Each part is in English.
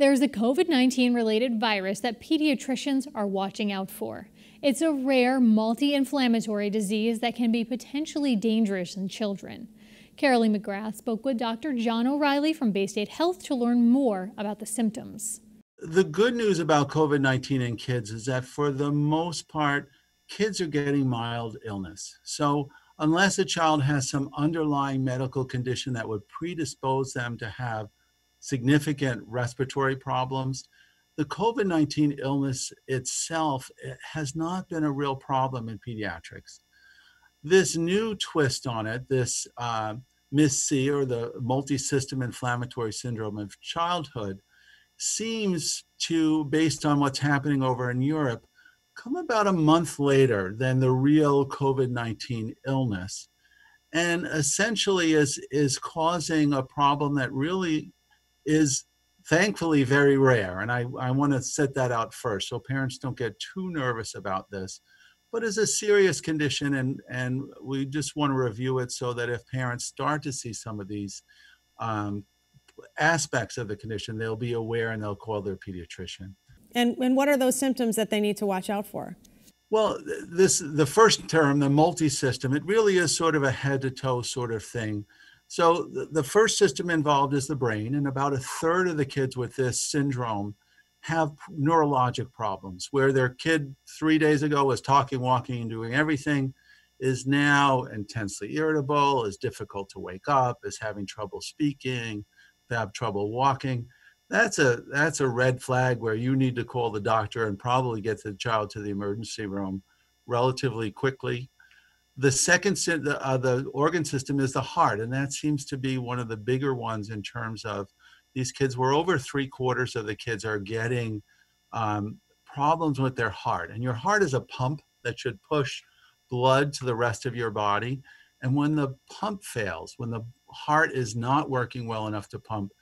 There's a COVID 19 related virus that pediatricians are watching out for. It's a rare multi inflammatory disease that can be potentially dangerous in children. Carolee McGrath spoke with Dr. John O'Reilly from Bay State Health to learn more about the symptoms. The good news about COVID 19 in kids is that for the most part, kids are getting mild illness. So, unless a child has some underlying medical condition that would predispose them to have significant respiratory problems. The COVID 19 illness itself has not been a real problem in pediatrics. This new twist on it, this uh, MIS-C or the multi-system inflammatory syndrome of childhood, seems to, based on what's happening over in Europe, come about a month later than the real COVID 19 illness and essentially is, is causing a problem that really is thankfully very rare. And I, I want to set that out first so parents don't get too nervous about this. But it's a serious condition, and, and we just want to review it so that if parents start to see some of these um, aspects of the condition, they'll be aware and they'll call their pediatrician. And, and what are those symptoms that they need to watch out for? Well, this the first term, the multi-system, it really is sort of a head to toe sort of thing. So the, first system involved is the brain, and about a third of the kids with this syndrome have neurologic problems where their kid three days ago was talking, walking, and doing everything is now intensely irritable, is difficult to wake up, is having trouble speaking, they have trouble walking. That's a that's a red flag where you need to call the doctor and probably get the child to the emergency room relatively quickly the second the, uh, the organ system is the heart and that seems to be one of the bigger ones in terms of these kids where over three quarters of the kids are getting um, problems with their heart and your heart is a pump that should push blood to the rest of your body and when the pump fails when the heart is not working well enough to pump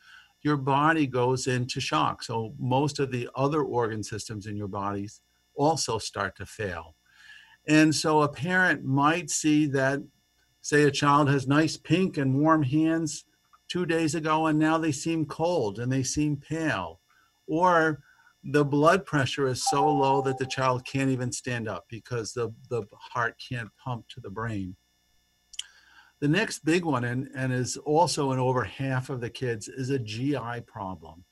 your body goes into shock so most of the other organ systems in your bodies also start to fail and so a parent might see that, say, a child has nice pink and warm hands two days ago, and now they seem cold and they seem pale. Or the blood pressure is so low that the child can't even stand up because the, the heart can't pump to the brain. The next big one, and, and is also in over half of the kids, is a GI problem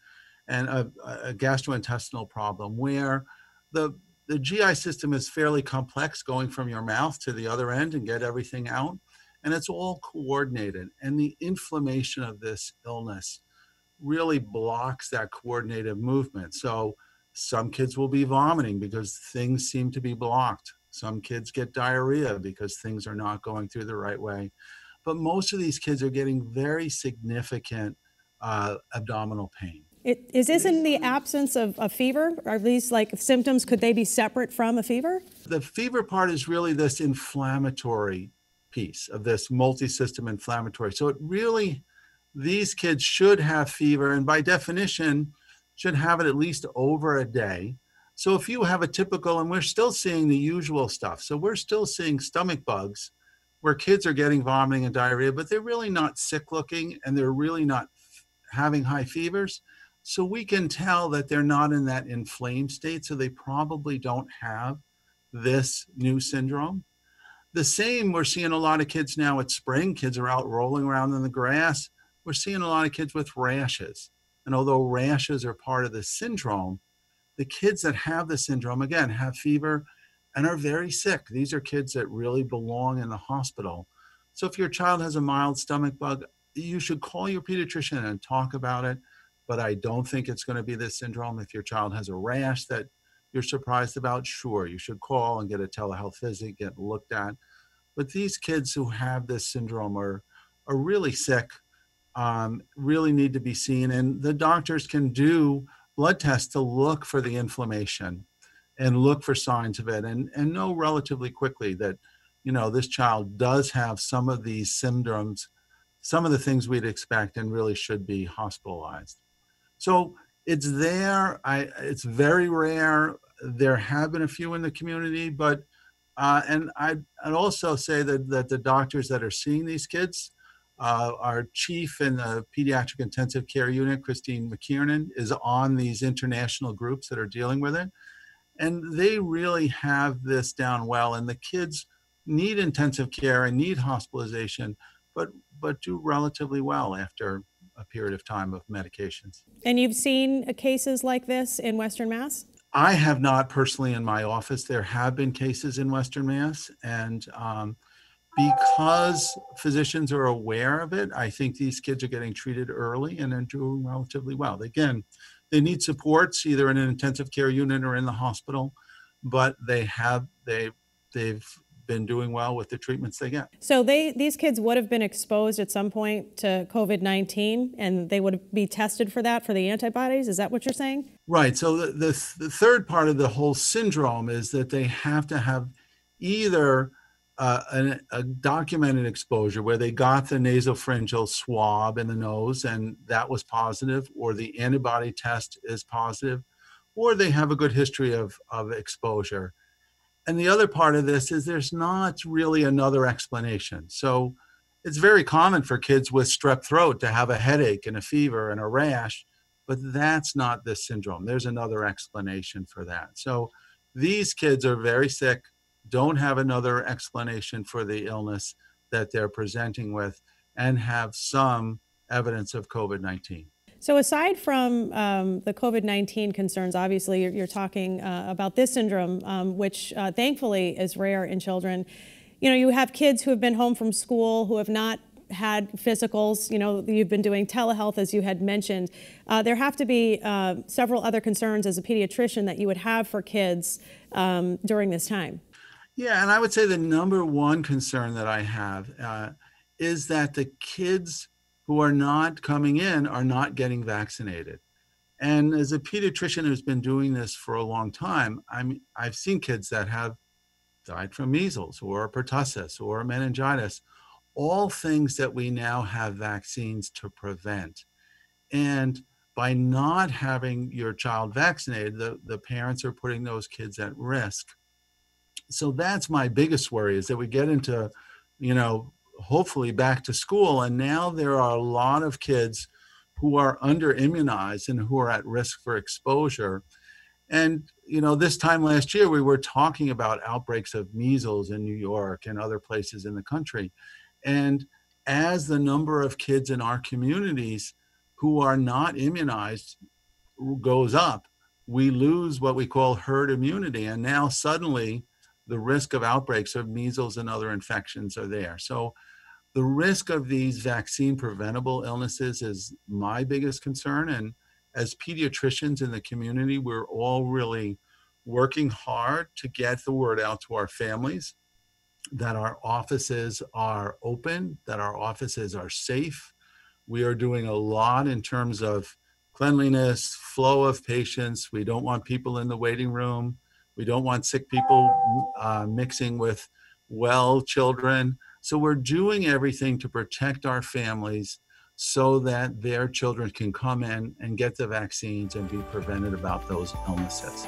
and a, a gastrointestinal problem where the the GI system is fairly complex going from your mouth to the other end and get everything out. And it's all coordinated. And the inflammation of this illness really blocks that coordinated movement. So some kids will be vomiting because things seem to be blocked. Some kids get diarrhea because things are not going through the right way. But most of these kids are getting very significant uh, abdominal pain. It, is this in the absence of a fever? Are these like symptoms, could they be separate from a fever? The fever part is really this inflammatory piece of this multi-system inflammatory. So it really, these kids should have fever and by definition should have it at least over a day. So if you have a typical, and we're still seeing the usual stuff. So we're still seeing stomach bugs where kids are getting vomiting and diarrhea, but they're really not sick looking and they're really not having high fevers. So we can tell that they're not in that inflamed state, so they probably don't have this new syndrome. The same, we're seeing a lot of kids now at spring. Kids are out rolling around in the grass. We're seeing a lot of kids with rashes. And although rashes are part of the syndrome, the kids that have the syndrome, again, have fever and are very sick. These are kids that really belong in the hospital. So if your child has a mild stomach bug, you should call your pediatrician and talk about it but I don't think it's going to be this syndrome. If your child has a rash that you're surprised about, sure, you should call and get a telehealth visit, get looked at. But these kids who have this syndrome are, are really sick, um, really need to be seen. And the doctors can do blood tests to look for the inflammation and look for signs of it and, and know relatively quickly that, you know, this child does have some of these syndromes, some of the things we'd expect and really should be hospitalized. So it's there. I it's very rare. There have been a few in the community, but uh, and I I'd also say that that the doctors that are seeing these kids, uh, our chief in the pediatric intensive care unit, Christine McKiernan, is on these international groups that are dealing with it, and they really have this down well. And the kids need intensive care and need hospitalization, but but do relatively well after a period of time of medications. And you've seen cases like this in Western Mass? I have not personally in my office. There have been cases in Western Mass, and um, because physicians are aware of it, I think these kids are getting treated early and are doing relatively well. Again, they need supports either in an intensive care unit or in the hospital, but they have they they've been doing well with the treatments they get. So they these kids would have been exposed at some point to COVID-19 and they would be tested for that for the antibodies. Is that what you're saying? Right. So the, the, the third part of the whole syndrome is that they have to have either uh, an, a documented exposure where they got the nasopharyngeal swab in the nose and that was positive, or the antibody test is positive, or they have a good history of, of exposure and the other part of this is there's not really another explanation. So it's very common for kids with strep throat to have a headache and a fever and a rash, but that's not this syndrome. There's another explanation for that. So these kids are very sick, don't have another explanation for the illness that they're presenting with, and have some evidence of COVID 19. So aside from um, the COVID-19 concerns, obviously you're, you're talking uh, about this syndrome, um, which uh, thankfully is rare in children. You know, you have kids who have been home from school who have not had physicals. You know, you've been doing telehealth as you had mentioned. Uh, there have to be uh, several other concerns as a pediatrician that you would have for kids um, during this time. Yeah, and I would say the number one concern that I have uh, is that the kids who are not coming in are not getting vaccinated. And as a pediatrician who's been doing this for a long time, I'm, I've seen kids that have died from measles or pertussis or meningitis, all things that we now have vaccines to prevent. And by not having your child vaccinated, the, the parents are putting those kids at risk. So that's my biggest worry is that we get into, you know, hopefully back to school. And now there are a lot of kids who are under immunized and who are at risk for exposure. And, you know, this time last year, we were talking about outbreaks of measles in New York and other places in the country. And as the number of kids in our communities who are not immunized goes up, we lose what we call herd immunity. And now suddenly, the risk of outbreaks of measles and other infections are there. So the risk of these vaccine preventable illnesses is my biggest concern. And as pediatricians in the community, we're all really working hard to get the word out to our families that our offices are open, that our offices are safe. We are doing a lot in terms of cleanliness, flow of patients. We don't want people in the waiting room. We don't want sick people uh, mixing with well children. So we're doing everything to protect our families so that their children can come in and get the vaccines and be prevented about those illnesses.